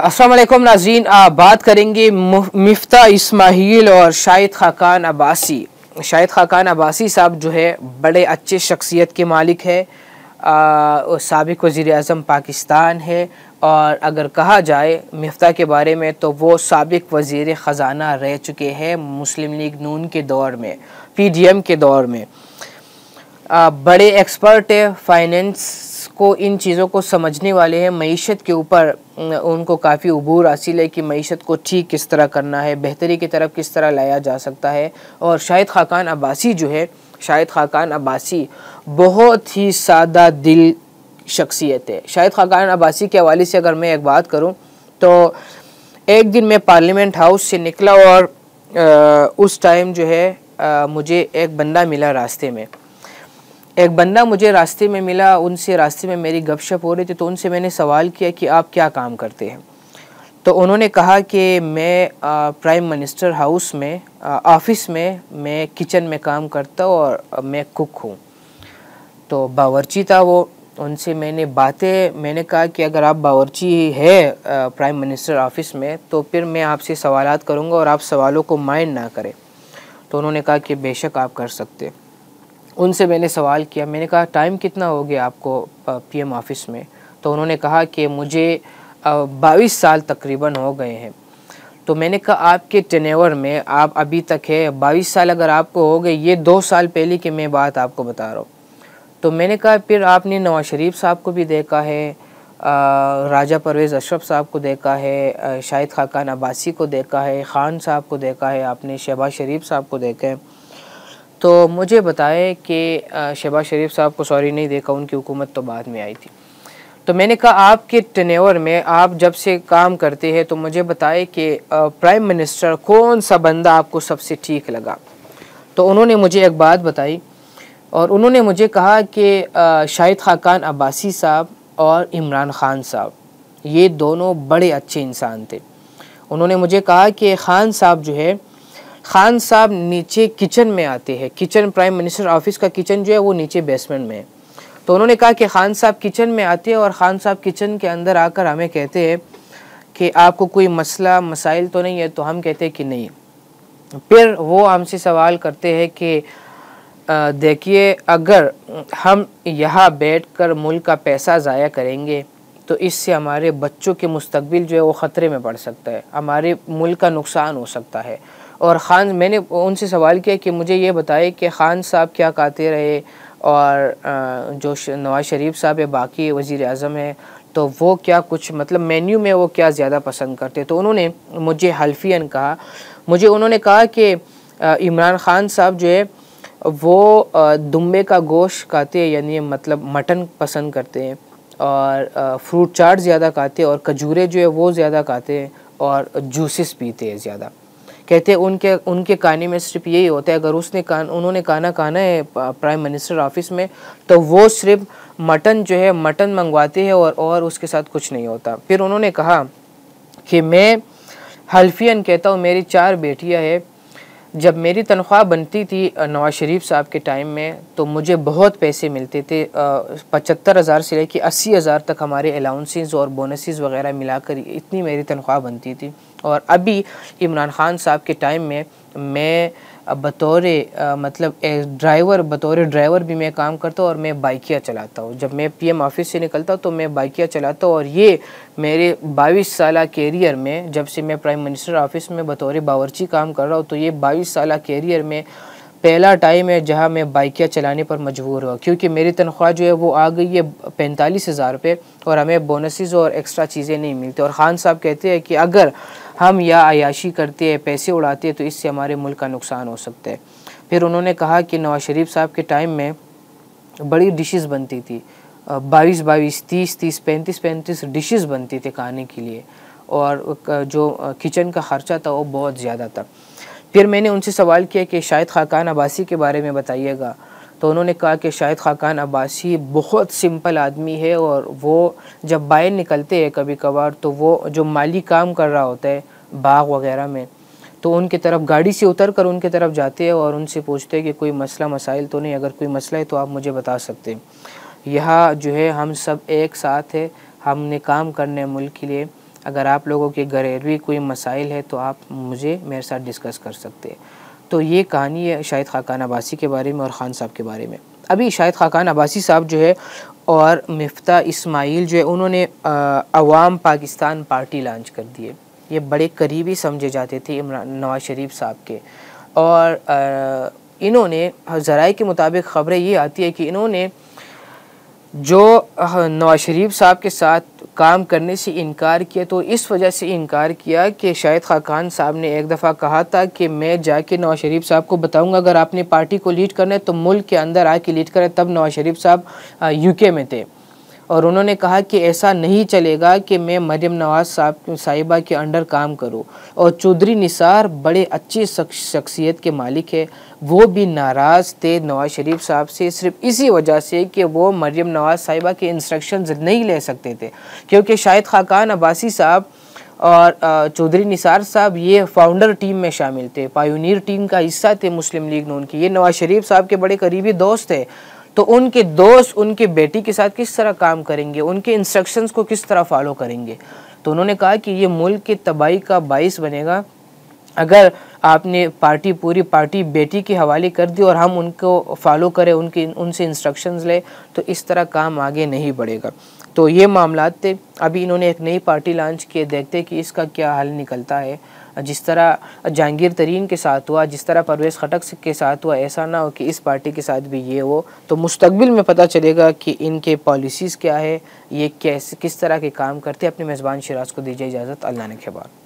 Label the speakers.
Speaker 1: असलम नाजीन बात करेंगे मफ्ता इसमाहील और शाहिद खाकान अब्बासी शाहिद खाकान अब्बासी साहब जो है बड़े अच्छे शख्सियत के मालिक है सबक वज़ी अजम पाकिस्तान है और अगर कहा जाए मफ्ता के बारे में तो वो सबक वज़ी ख़जाना रह चुके हैं मुस्लिम लीग नून के दौर में पी डी एम के दौर में आ, बड़े एक्सपर्ट है फाइनेंस को इन चीज़ों को समझने वाले हैं मीशत के ऊपर उनको काफ़ी अबूर हासिल है कि मीशत को ठीक किस तरह करना है बेहतरी की तरफ किस तरह लाया जा सकता है और शाहिद खाकान अब्बासी जो है शाहिद खाकान अब्बासी बहुत ही सादा दिल शख्सियत है शाहिद खाकान अब्बासी के हवाले से अगर मैं एक बात करूँ तो एक दिन मैं पार्लियामेंट हाउस से निकला और आ, उस टाइम जो है आ, मुझे एक बंदा मिला रास्ते में एक बंदा मुझे रास्ते में मिला उनसे रास्ते में मेरी गपशप हो रही थी तो उनसे मैंने सवाल किया कि आप क्या काम करते हैं तो उन्होंने कहा कि मैं प्राइम मिनिस्टर हाउस में ऑफिस में मैं किचन में काम करता हूँ और मैं कुक हूँ तो बावर्ची था वो उनसे मैंने बातें मैंने कहा कि अगर आप बावर्ची है प्राइम मिनिस्टर ऑफिस में तो फिर मैं आपसे सवाल करूँगा और आप सवालों को माइंड ना करें तो उन्होंने कहा कि बेशक आप कर सकते उनसे मैंने सवाल किया मैंने कहा टाइम कितना हो गया आपको पीएम ऑफिस में तो उन्होंने कहा कि मुझे बाईस साल तकरीबन हो गए हैं तो मैंने कहा आपके टेनेवर में आप अभी तक है बाईस साल अगर आपको हो गए ये दो साल पहले की मैं बात आपको बता रहा हूँ तो मैंने कहा फिर आपने नवाज शरीफ साहब को भी देखा है आ, राजा परवेज़ अशरफ साहब को देखा है शाहिद खाकान अब्बासी को देखा है ख़ान साहब को देखा है आपने शहबाज शरीफ साहब को देखा है तो मुझे बताएं कि शहबाज शरीफ साहब को सॉरी नहीं देखा उनकी हुकूमत तो बाद में आई थी तो मैंने कहा आपके टनेवर में आप जब से काम करते हैं तो मुझे बताएं कि प्राइम मिनिस्टर कौन सा बंदा आपको सबसे ठीक लगा तो उन्होंने मुझे एक बात बताई और उन्होंने मुझे कहा कि शाहिद खाकान अब्बासी साहब और इमरान ख़ान साहब ये दोनों बड़े अच्छे इंसान थे उन्होंने मुझे कहा कि ख़ान साहब जो है खान साहब नीचे किचन में आते हैं किचन प्राइम मिनिस्टर ऑफिस का किचन जो है वो नीचे बेसमेंट में है तो उन्होंने कहा कि खान साहब किचन में आते हैं और ख़ान साहब किचन के अंदर आकर हमें कहते हैं कि आपको कोई मसला मसाइल तो नहीं है तो हम कहते हैं कि नहीं फिर वो हमसे सवाल करते हैं कि देखिए अगर हम यहाँ बैठकर मुल्क का पैसा ज़ाया करेंगे तो इससे हमारे बच्चों के मुस्तबिल जो है वो ख़तरे में पड़ सकता है हमारे मुल्क का नुकसान हो सकता है और ख़ान मैंने उनसे सवाल किया कि मुझे ये बताए कि ख़ान साहब क्या कहते रहे और जो नवाज़ शरीफ साहब या बाकी वज़ी अजम हैं तो वो क्या कुछ मतलब मेन्यू में वो क्या ज़्यादा पसंद करते तो उन्होंने मुझे हल्फियन कहा मुझे उन्होंने कहा कि इमरान ख़ान साहब जो है वो दुम्बे का गोश्त खाते हैं यानी मतलब मटन पसंद करते हैं और फ्रूट चाट ज़्यादा खाते हैं और खजूरें जो है वो ज़्यादा खाते हैं और जूसेस पीते हैं ज़्यादा कहते हैं उनके उनके कहने में सिर्फ यही होता है अगर उसने कान उन्होंने खाना खाना है प्राइम मिनिस्टर ऑफिस में तो वो सिर्फ मटन जो है मटन मंगवाते हैं और और उसके साथ कुछ नहीं होता फिर उन्होंने कहा कि मैं हल्फियन कहता हूँ मेरी चार बेटियाँ है जब मेरी तनख्वाह बनती थी नवाज़ शरीफ साहब के टाइम में तो मुझे बहुत पैसे मिलते थे पचहत्तर हज़ार से लेकर अस्सी हज़ार तक हमारे अलाउंसेस और बोनसेस वगैरह मिलाकर इतनी मेरी तनख्वाह बनती थी और अभी इमरान ख़ान साहब के टाइम में मैं बतौर मतलब ड्राइवर बतौर ड्राइवर भी मैं काम करता हूँ और मैं बाइकियाँ चलाता हूँ जब मैं पीएम ऑफिस से निकलता हूँ तो मैं बाइकियाँ चलाता हूँ और ये मेरे 22 साल कैरियर में जब से मैं प्राइम मिनिस्टर ऑफिस में बतौर बावरची काम कर रहा हूँ तो ये 22 साल कैरियर में पहला टाइम है जहाँ मैं बाइकियाँ चलाने पर मजबूर हुआ क्योंकि मेरी तनख्वाह जो है वो आ गई है पैंतालीस हज़ार रुपये और हमें बोनसेस और एक्स्ट्रा चीज़ें नहीं मिलती और ख़ान साहब कहते हैं कि अगर हम या अयाशी करते हैं पैसे उड़ाते हैं तो इससे हमारे मुल्क का नुकसान हो सकता है फिर उन्होंने कहा कि नवाज शरीफ साहब के टाइम में बड़ी डिशेज़ बनती थी बाईस बाईस तीस तीस पैंतीस पैंतीस डिशेज़ बनती थी खाने के लिए और जो किचन का ख़र्चा था वो बहुत ज़्यादा था फिर मैंने उनसे सवाल किया कि शाहिद खाकान अब्बासी के बारे में बताइएगा तो उन्होंने कहा कि शाहिद खाकान अब्बासी बहुत सिंपल आदमी है और वो जब बाहर निकलते हैं कभी कभार तो वो जो माली काम कर रहा होता है बाग वगैरह में तो उनकी तरफ गाड़ी से उतर कर उनके तरफ जाते हैं और उनसे पूछते हैं कि कोई मसला मसाइल तो नहीं अगर कोई मसला है तो आप मुझे बता सकते हैं यह जो है हम सब एक साथ है हमने काम करने मुल्क के लिए अगर आप लोगों के घरेलू कोई मसाइल है तो आप मुझे मेरे साथ डिस्कस कर सकते हैं तो ये कहानी है शाहिद खाकान अबासी के बारे में और ख़ान साहब के बारे में अभी शाहिद खाकान अबासी साहब जो है और मफ्ता इस्माइल जो है उन्होंने अवाम पाकिस्तान पार्टी लॉन्च कर दी है ये बड़े करीबी समझे जाते थे इमरान नवाज शरीफ साहब के और आ, इन्होंने ज़राए के मुताबिक ख़बरें ये आती है कि इन्होंने जो नवाज शरीफ साहब के साथ काम करने से इनकार किया तो इस वजह से इनकार किया कि शाहिद खाकान साहब ने एक दफ़ा कहा था कि मैं जाके नवाज शरीफ साहब को बताऊंगा अगर आपने पार्टी को लीड करना है तो मुल्क के अंदर आके लीड करें तब नवाज शरीफ साहब यूके में थे और उन्होंने कहा कि ऐसा नहीं चलेगा कि मैं मरियम नवाज साहब साहिबा के अंडर काम करूं और चौधरी निसार बड़े अच्छी शख्सियत के मालिक है वो भी नाराज़ थे नवाज़ शरीफ साहब से सिर्फ इसी वजह से कि वो मरियम नवाज़ साहिबा के इंस्ट्रक्शंस नहीं ले सकते थे क्योंकि शाहिद खाकान अब्बासी साहब और चौधरी निसार साहब ये फाउंडर टीम में शामिल थे पायोनियर टीम का हिस्सा थे मुस्लिम लीग नून की ये नवाज़ शरीफ साहब के बड़े करीबी दोस्त थे तो उनके दोस्त उनके बेटी के साथ किस तरह काम करेंगे उनके इंस्ट्रक्शंस को किस तरह फॉलो करेंगे तो उन्होंने कहा कि ये मुल्क की तबाही का बाइस बनेगा अगर आपने पार्टी पूरी पार्टी बेटी के हवाले कर दी और हम उनको फॉलो करें उनके उनसे इंस्ट्रक्शंस लें तो इस तरह काम आगे नहीं बढ़ेगा तो ये मामला थे अभी इन्होंने एक नई पार्टी लॉन्च किए देखते कि इसका क्या हल निकलता है जिस तरह जहांगीर तरीन के साथ हुआ जिस तरह परवेज़ खटक के साथ हुआ ऐसा ना हो कि इस पार्टी के साथ भी ये हो तो मुस्तबिल में पता चलेगा कि इनके पॉलिसीज़ क्या है ये कैसे किस तरह के काम करते हैं अपने मेज़बान शराज को दीजिए इजाज़त अल्लाह ने खबार